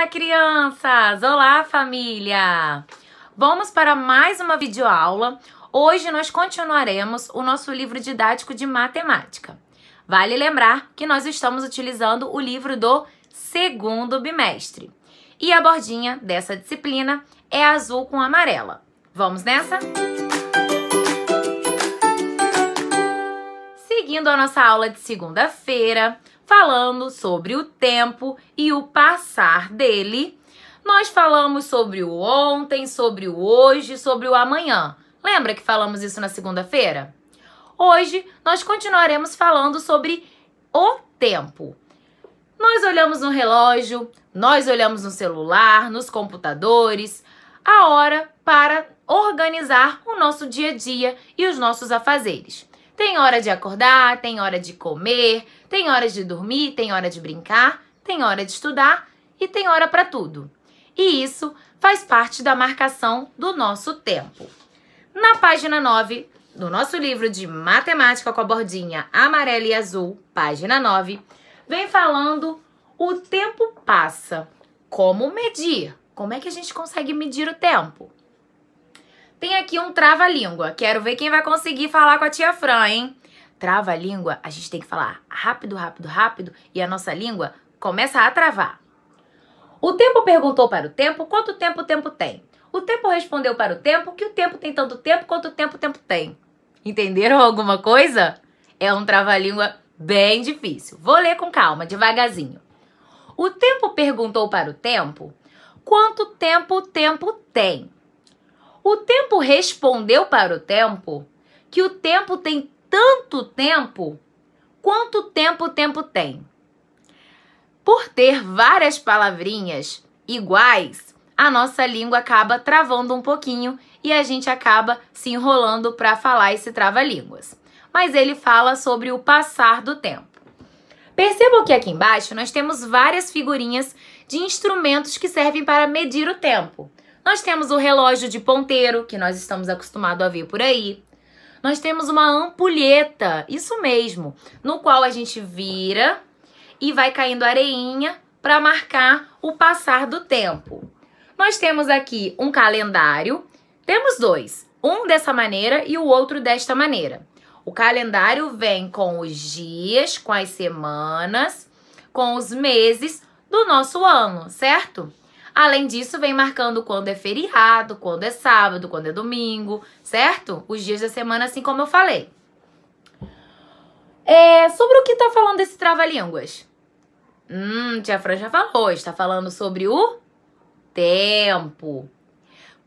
Olá, crianças! Olá, família! Vamos para mais uma videoaula. Hoje nós continuaremos o nosso livro didático de matemática. Vale lembrar que nós estamos utilizando o livro do segundo bimestre. E a bordinha dessa disciplina é azul com amarela. Vamos nessa? Seguindo a nossa aula de segunda-feira, falando sobre o tempo e o passar dele. Nós falamos sobre o ontem, sobre o hoje, sobre o amanhã. Lembra que falamos isso na segunda-feira? Hoje nós continuaremos falando sobre o tempo. Nós olhamos no relógio, nós olhamos no celular, nos computadores, a hora para organizar o nosso dia a dia e os nossos afazeres. Tem hora de acordar, tem hora de comer, tem hora de dormir, tem hora de brincar, tem hora de estudar e tem hora para tudo. E isso faz parte da marcação do nosso tempo. Na página 9 do nosso livro de Matemática com a bordinha amarela e azul, página 9, vem falando o tempo passa. Como medir? Como é que a gente consegue medir o tempo? Tem aqui um trava-língua. Quero ver quem vai conseguir falar com a tia Fran, hein? Trava-língua, a gente tem que falar rápido, rápido, rápido e a nossa língua começa a travar. O tempo perguntou para o tempo quanto tempo o tempo tem. O tempo respondeu para o tempo que o tempo tem tanto tempo quanto o tempo o tempo tem. Entenderam alguma coisa? É um trava-língua bem difícil. Vou ler com calma, devagarzinho. O tempo perguntou para o tempo quanto tempo o tempo tem. O tempo respondeu para o tempo que o tempo tem tanto tempo quanto tempo o tempo tem. Por ter várias palavrinhas iguais, a nossa língua acaba travando um pouquinho e a gente acaba se enrolando para falar esse trava-línguas. Mas ele fala sobre o passar do tempo. Percebam que aqui embaixo nós temos várias figurinhas de instrumentos que servem para medir o tempo. Nós temos o relógio de ponteiro, que nós estamos acostumados a ver por aí. Nós temos uma ampulheta, isso mesmo, no qual a gente vira e vai caindo areinha para marcar o passar do tempo. Nós temos aqui um calendário, temos dois, um dessa maneira e o outro desta maneira. O calendário vem com os dias, com as semanas, com os meses do nosso ano, certo? Além disso, vem marcando quando é feriado, quando é sábado, quando é domingo, certo? Os dias da semana, assim como eu falei. É, sobre o que tá falando esse trava-línguas? Hum, tia Fran já falou, está falando sobre o tempo.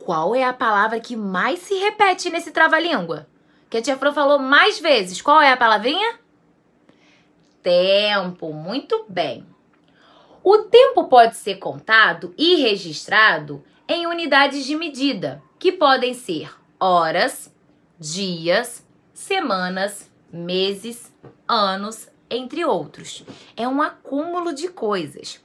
Qual é a palavra que mais se repete nesse trava-língua? Que a tia Fran falou mais vezes. Qual é a palavrinha? Tempo. Muito bem. O tempo pode ser contado e registrado em unidades de medida, que podem ser horas, dias, semanas, meses, anos, entre outros. É um acúmulo de coisas.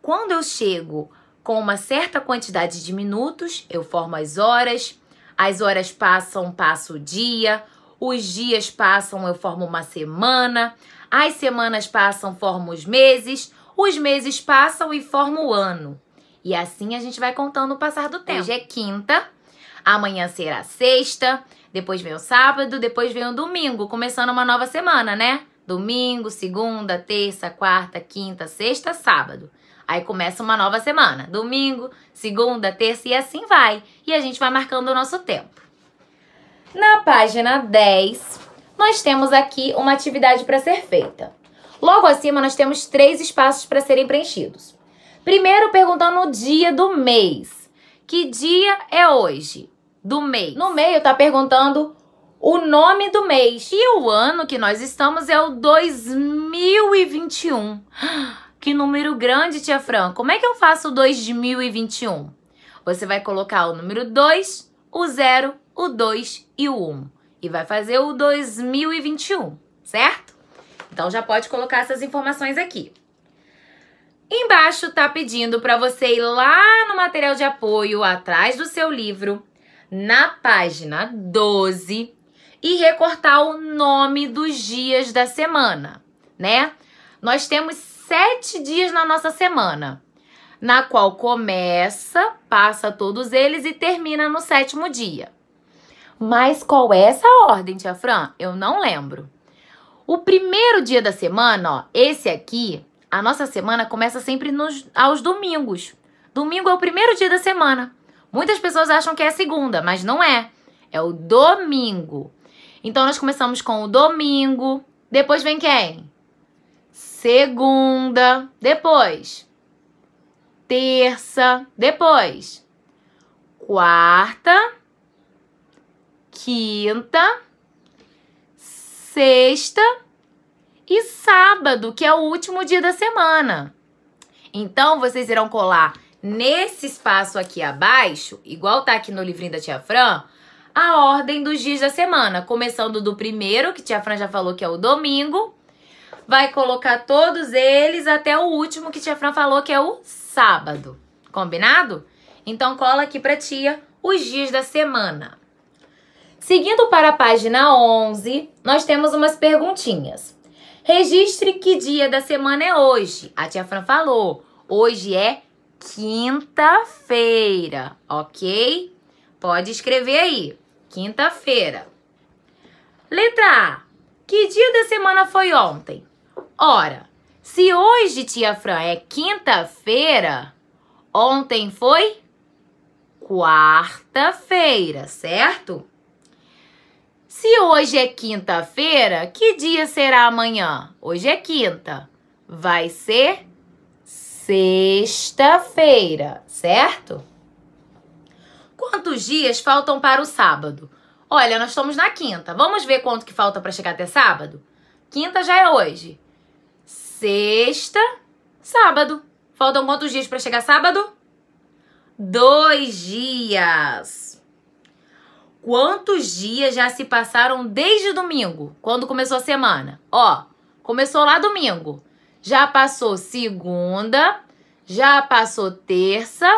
Quando eu chego com uma certa quantidade de minutos, eu formo as horas, as horas passam, passo o dia, os dias passam, eu formo uma semana, as semanas passam, formo os meses, os meses passam e formam o ano. E assim a gente vai contando o passar do tempo. Hoje é quinta, amanhã será sexta, depois vem o sábado, depois vem o domingo, começando uma nova semana, né? Domingo, segunda, terça, quarta, quinta, sexta, sábado. Aí começa uma nova semana. Domingo, segunda, terça e assim vai. E a gente vai marcando o nosso tempo. Na página 10, nós temos aqui uma atividade para ser feita. Logo acima, nós temos três espaços para serem preenchidos. Primeiro, perguntando o dia do mês. Que dia é hoje? Do mês. No meio, está perguntando o nome do mês. E o ano que nós estamos é o 2021. Que número grande, tia Fran. Como é que eu faço o 2021? Você vai colocar o número 2, o 0, o 2 e o 1. Um, e vai fazer o 2021, certo? Então já pode colocar essas informações aqui. Embaixo está pedindo para você ir lá no material de apoio, atrás do seu livro, na página 12, e recortar o nome dos dias da semana, né? Nós temos sete dias na nossa semana, na qual começa, passa todos eles e termina no sétimo dia. Mas qual é essa ordem, Tia Fran? Eu não lembro. O primeiro dia da semana, ó, esse aqui, a nossa semana começa sempre nos, aos domingos. Domingo é o primeiro dia da semana. Muitas pessoas acham que é segunda, mas não é. É o domingo. Então nós começamos com o domingo. Depois vem quem? Segunda. Depois. Terça. Depois. Quarta. Quinta sexta e sábado, que é o último dia da semana. Então, vocês irão colar nesse espaço aqui abaixo, igual tá aqui no livrinho da Tia Fran, a ordem dos dias da semana, começando do primeiro, que Tia Fran já falou que é o domingo, vai colocar todos eles até o último que Tia Fran falou que é o sábado. Combinado? Então cola aqui pra tia os dias da semana. Seguindo para a página 11, nós temos umas perguntinhas. Registre que dia da semana é hoje. A tia Fran falou. Hoje é quinta-feira, ok? Pode escrever aí. Quinta-feira. Letra A. Que dia da semana foi ontem? Ora, se hoje, tia Fran, é quinta-feira, ontem foi quarta-feira, certo? Se hoje é quinta-feira, que dia será amanhã? Hoje é quinta. Vai ser sexta-feira, certo? Quantos dias faltam para o sábado? Olha, nós estamos na quinta. Vamos ver quanto que falta para chegar até sábado? Quinta já é hoje. Sexta, sábado. Faltam quantos dias para chegar sábado? Dois dias. Quantos dias já se passaram desde domingo, quando começou a semana? Ó, começou lá domingo. Já passou segunda, já passou terça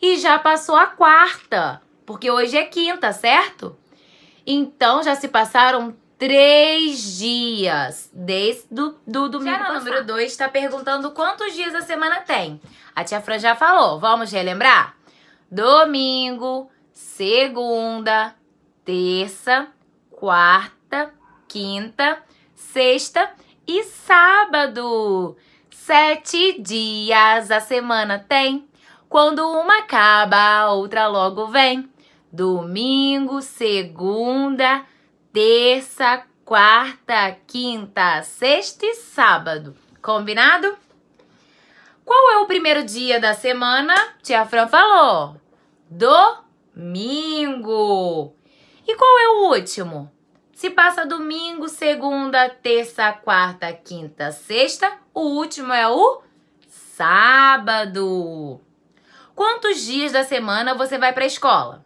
e já passou a quarta, porque hoje é quinta, certo? Então já se passaram três dias desde do, do domingo. Já no número dois está perguntando quantos dias a semana tem. A tia Fran já falou, vamos relembrar? Domingo, segunda, terça, quarta, quinta, sexta e sábado. Sete dias a semana tem. Quando uma acaba, a outra logo vem. Domingo, segunda, terça, quarta, quinta, sexta e sábado. Combinado? Qual é o primeiro dia da semana? Tia Fran falou. Domingo. E qual é o último? Se passa domingo, segunda, terça, quarta, quinta, sexta, o último é o sábado. Quantos dias da semana você vai para a escola?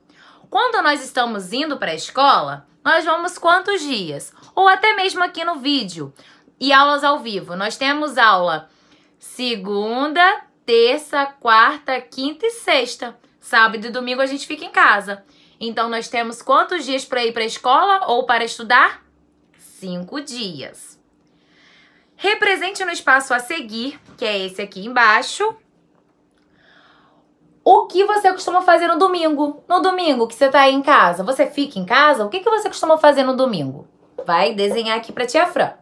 Quando nós estamos indo para a escola, nós vamos quantos dias? Ou até mesmo aqui no vídeo. E aulas ao vivo. Nós temos aula segunda, terça, quarta, quinta e sexta. Sábado e domingo a gente fica em casa. Então, nós temos quantos dias para ir para a escola ou para estudar? Cinco dias. Represente no espaço a seguir, que é esse aqui embaixo, o que você costuma fazer no domingo? No domingo que você está em casa, você fica em casa? O que, que você costuma fazer no domingo? Vai desenhar aqui para a tia Fran.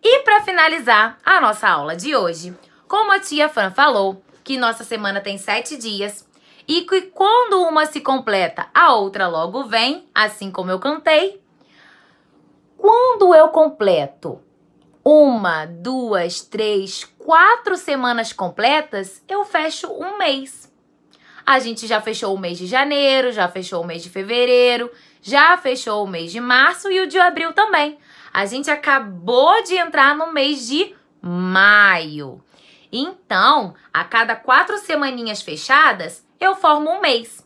E para finalizar a nossa aula de hoje, como a tia Fran falou que nossa semana tem sete dias, e que quando uma se completa, a outra logo vem, assim como eu cantei. Quando eu completo uma, duas, três, quatro semanas completas, eu fecho um mês. A gente já fechou o mês de janeiro, já fechou o mês de fevereiro, já fechou o mês de março e o de abril também. A gente acabou de entrar no mês de maio. Então, a cada quatro semaninhas fechadas, eu formo um mês.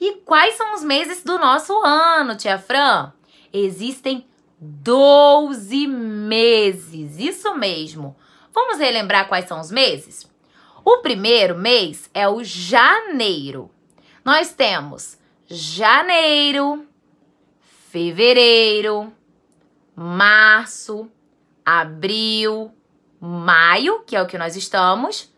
E quais são os meses do nosso ano, tia Fran? Existem 12 meses, isso mesmo. Vamos relembrar quais são os meses? O primeiro mês é o janeiro. Nós temos janeiro, fevereiro, março, abril, maio, que é o que nós estamos,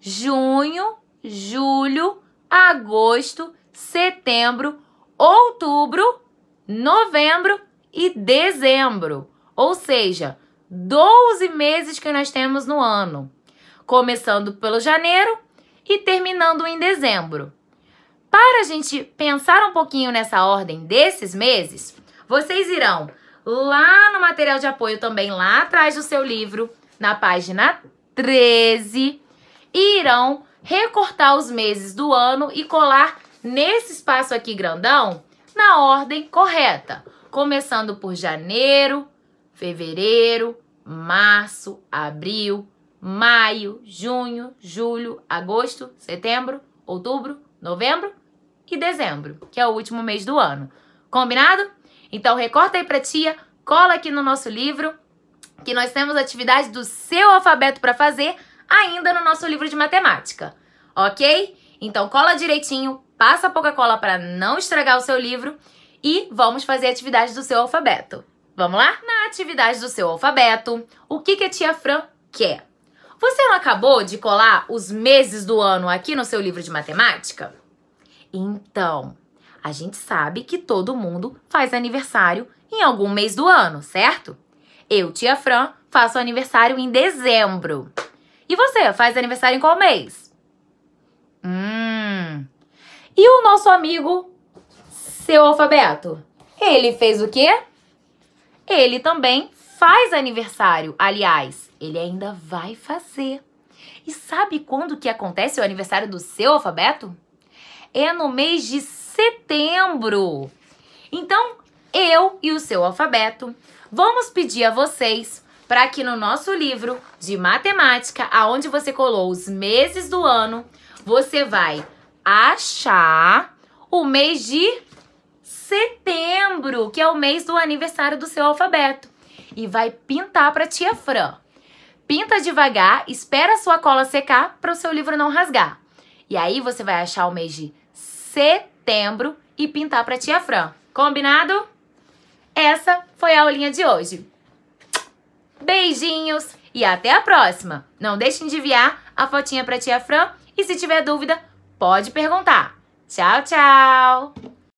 junho, julho, agosto, setembro, outubro, novembro e dezembro. Ou seja, 12 meses que nós temos no ano, começando pelo janeiro e terminando em dezembro. Para a gente pensar um pouquinho nessa ordem desses meses, vocês irão lá no material de apoio também, lá atrás do seu livro, na página 13, e irão recortar os meses do ano e colar nesse espaço aqui grandão na ordem correta, começando por janeiro, fevereiro, março, abril, maio, junho, julho, agosto, setembro, outubro, novembro e dezembro, que é o último mês do ano. Combinado? Então recorta aí pra tia, cola aqui no nosso livro que nós temos atividade do seu alfabeto para fazer ainda no nosso livro de matemática, ok? Então cola direitinho, passa pouca cola para não estragar o seu livro e vamos fazer a atividade do seu alfabeto. Vamos lá? Na atividade do seu alfabeto, o que, que a tia Fran quer? Você não acabou de colar os meses do ano aqui no seu livro de matemática? Então, a gente sabe que todo mundo faz aniversário em algum mês do ano, certo? Eu, tia Fran, faço aniversário em dezembro. E você, faz aniversário em qual mês? Hum. E o nosso amigo, seu alfabeto? Ele fez o quê? Ele também faz aniversário. Aliás, ele ainda vai fazer. E sabe quando que acontece o aniversário do seu alfabeto? É no mês de setembro. Então, eu e o seu alfabeto vamos pedir a vocês para que no nosso livro de matemática, aonde você colou os meses do ano, você vai achar o mês de setembro, que é o mês do aniversário do seu alfabeto, e vai pintar para tia Fran. Pinta devagar, espera a sua cola secar para o seu livro não rasgar. E aí você vai achar o mês de setembro e pintar para tia Fran. Combinado? Essa foi a aulinha de hoje. Beijinhos e até a próxima. Não deixem de enviar a fotinha para tia Fran e se tiver dúvida, pode perguntar. Tchau, tchau.